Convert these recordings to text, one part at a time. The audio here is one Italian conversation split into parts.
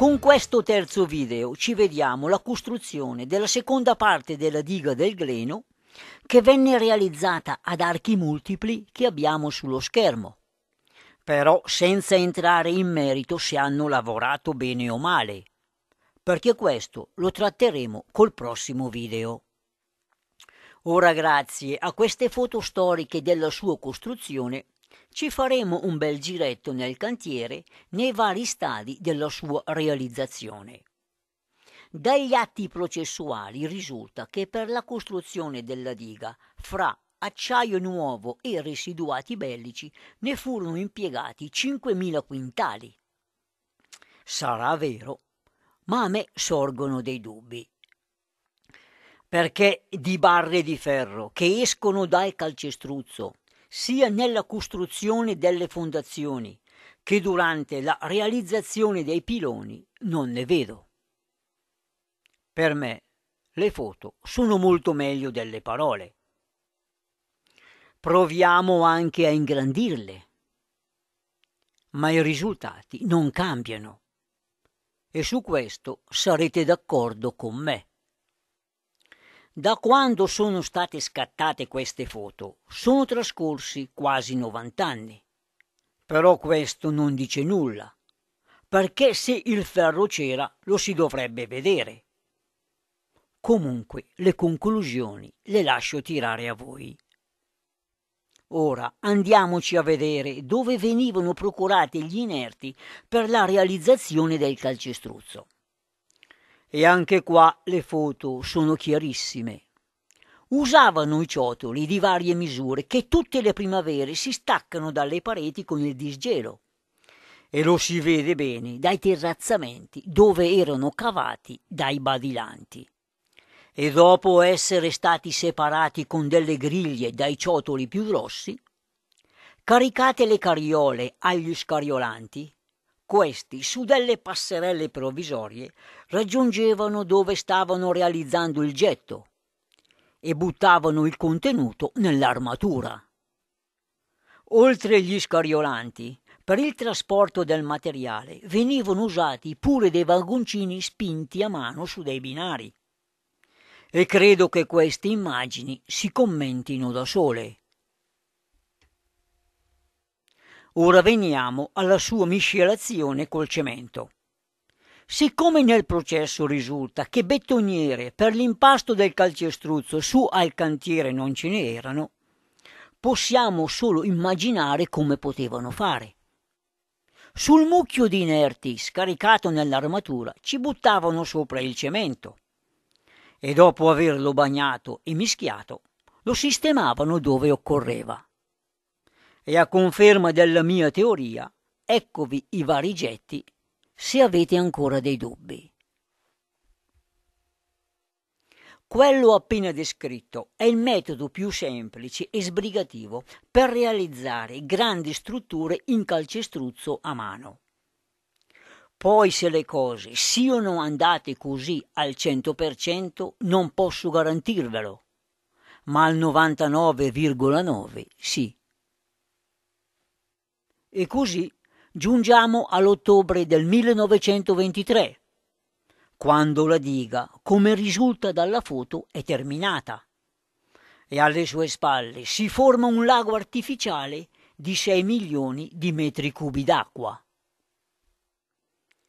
Con questo terzo video ci vediamo la costruzione della seconda parte della diga del Gleno che venne realizzata ad archi multipli che abbiamo sullo schermo. Però senza entrare in merito se hanno lavorato bene o male, perché questo lo tratteremo col prossimo video. Ora grazie a queste foto storiche della sua costruzione ci faremo un bel giretto nel cantiere nei vari stadi della sua realizzazione. Dagli atti processuali risulta che per la costruzione della diga fra acciaio nuovo e residuati bellici ne furono impiegati 5.000 quintali. Sarà vero, ma a me sorgono dei dubbi. Perché di barre di ferro che escono dal calcestruzzo sia nella costruzione delle fondazioni che durante la realizzazione dei piloni non ne vedo. Per me le foto sono molto meglio delle parole. Proviamo anche a ingrandirle, ma i risultati non cambiano. E su questo sarete d'accordo con me. Da quando sono state scattate queste foto sono trascorsi quasi 90 anni. Però questo non dice nulla, perché se il ferro c'era lo si dovrebbe vedere. Comunque le conclusioni le lascio tirare a voi. Ora andiamoci a vedere dove venivano procurati gli inerti per la realizzazione del calcestruzzo. E anche qua le foto sono chiarissime. Usavano i ciotoli di varie misure che tutte le primavere si staccano dalle pareti con il disgelo. E lo si vede bene dai terrazzamenti dove erano cavati dai badilanti e dopo essere stati separati con delle griglie dai ciotoli più grossi, caricate le carriole agli scariolanti, questi, su delle passerelle provvisorie, raggiungevano dove stavano realizzando il getto e buttavano il contenuto nell'armatura. Oltre gli scariolanti, per il trasporto del materiale venivano usati pure dei vagoncini spinti a mano su dei binari. E credo che queste immagini si commentino da sole. Ora veniamo alla sua miscelazione col cemento. Siccome nel processo risulta che bettoniere per l'impasto del calcestruzzo su al cantiere non ce n'erano, possiamo solo immaginare come potevano fare. Sul mucchio di inerti scaricato nell'armatura ci buttavano sopra il cemento e dopo averlo bagnato e mischiato lo sistemavano dove occorreva e a conferma della mia teoria, eccovi i vari getti se avete ancora dei dubbi. Quello appena descritto è il metodo più semplice e sbrigativo per realizzare grandi strutture in calcestruzzo a mano. Poi se le cose siano andate così al 100% non posso garantirvelo, ma al 99,9 sì. E così giungiamo all'ottobre del 1923, quando la diga, come risulta dalla foto, è terminata e alle sue spalle si forma un lago artificiale di 6 milioni di metri cubi d'acqua.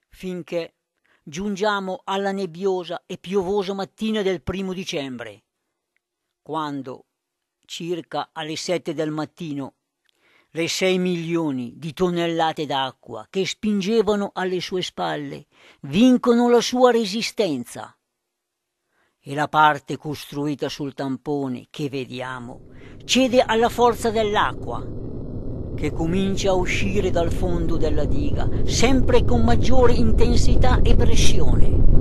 Finché giungiamo alla nebbiosa e piovosa mattina del primo dicembre, quando, circa alle 7 del mattino, le sei milioni di tonnellate d'acqua che spingevano alle sue spalle vincono la sua resistenza. E la parte costruita sul tampone che vediamo cede alla forza dell'acqua, che comincia a uscire dal fondo della diga sempre con maggiore intensità e pressione.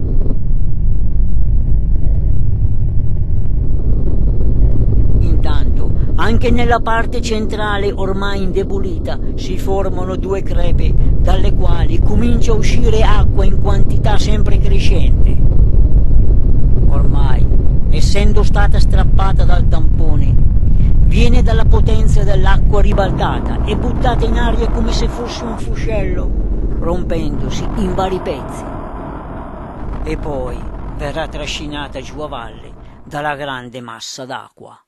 Anche nella parte centrale, ormai indebolita, si formano due crepe, dalle quali comincia a uscire acqua in quantità sempre crescente. Ormai, essendo stata strappata dal tampone, viene dalla potenza dell'acqua ribaltata e buttata in aria come se fosse un fuscello, rompendosi in vari pezzi. E poi verrà trascinata giù a valle dalla grande massa d'acqua.